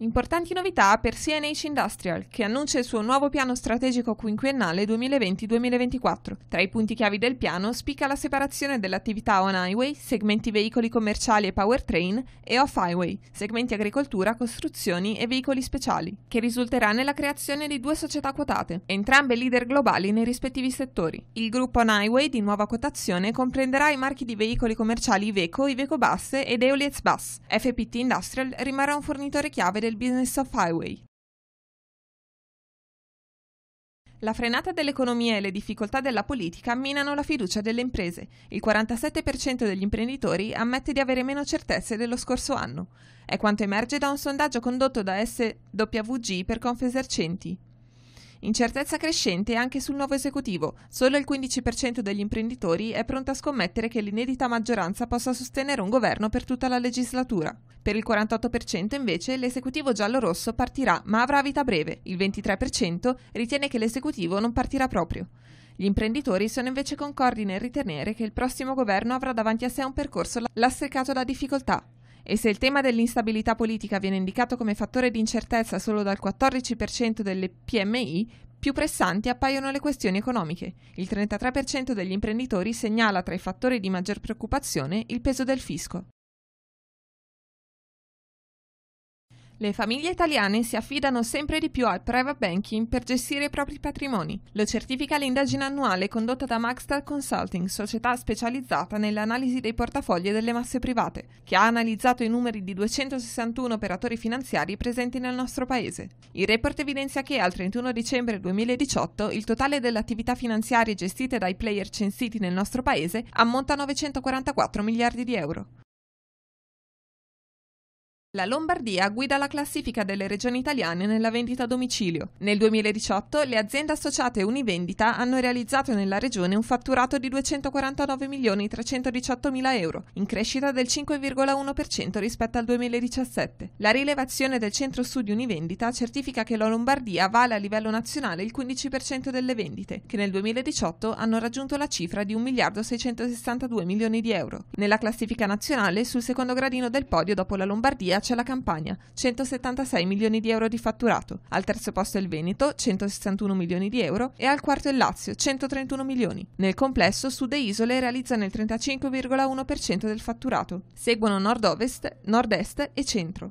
Importanti novità per CNH Industrial, che annuncia il suo nuovo piano strategico quinquennale 2020-2024. Tra i punti chiavi del piano spicca la separazione dell'attività on-highway, segmenti veicoli commerciali e powertrain, e off-highway, segmenti agricoltura, costruzioni e veicoli speciali, che risulterà nella creazione di due società quotate, entrambe leader globali nei rispettivi settori. Il gruppo on-highway di nuova quotazione comprenderà i marchi di veicoli commerciali Iveco, Iveco Bus ed Eoliez Bus. FPT Industrial rimarrà un fornitore chiave del del Business of Highway. La frenata dell'economia e le difficoltà della politica minano la fiducia delle imprese. Il 47% degli imprenditori ammette di avere meno certezze dello scorso anno. È quanto emerge da un sondaggio condotto da SWG per Confesercenti. Incertezza crescente anche sul nuovo esecutivo. Solo il 15% degli imprenditori è pronto a scommettere che l'inedita maggioranza possa sostenere un governo per tutta la legislatura. Per il 48% invece l'esecutivo giallo-rosso partirà ma avrà vita breve. Il 23% ritiene che l'esecutivo non partirà proprio. Gli imprenditori sono invece concordi nel ritenere che il prossimo governo avrà davanti a sé un percorso lastricato da difficoltà, e se il tema dell'instabilità politica viene indicato come fattore di incertezza solo dal 14% delle PMI, più pressanti appaiono le questioni economiche. Il 33% degli imprenditori segnala tra i fattori di maggior preoccupazione il peso del fisco. Le famiglie italiane si affidano sempre di più al private banking per gestire i propri patrimoni. Lo certifica l'indagine annuale condotta da Maxtar Consulting, società specializzata nell'analisi dei portafogli delle masse private, che ha analizzato i numeri di 261 operatori finanziari presenti nel nostro paese. Il report evidenzia che al 31 dicembre 2018 il totale delle attività finanziarie gestite dai player censiti nel nostro paese ammonta a 944 miliardi di euro. La Lombardia guida la classifica delle regioni italiane nella vendita a domicilio. Nel 2018 le aziende associate Univendita hanno realizzato nella regione un fatturato di 249.318.000 euro, in crescita del 5,1% rispetto al 2017. La rilevazione del Centro Studi Univendita certifica che la Lombardia vale a livello nazionale il 15% delle vendite, che nel 2018 hanno raggiunto la cifra di 1.662 milioni di euro. Nella classifica nazionale, sul secondo gradino del podio dopo la Lombardia, Italia c'è la Campania, 176 milioni di euro di fatturato, al terzo posto il Veneto, 161 milioni di euro e al quarto il Lazio, 131 milioni. Nel complesso Sud e Isole realizzano il 35,1% del fatturato. Seguono Nord-Ovest, Nord-Est e Centro.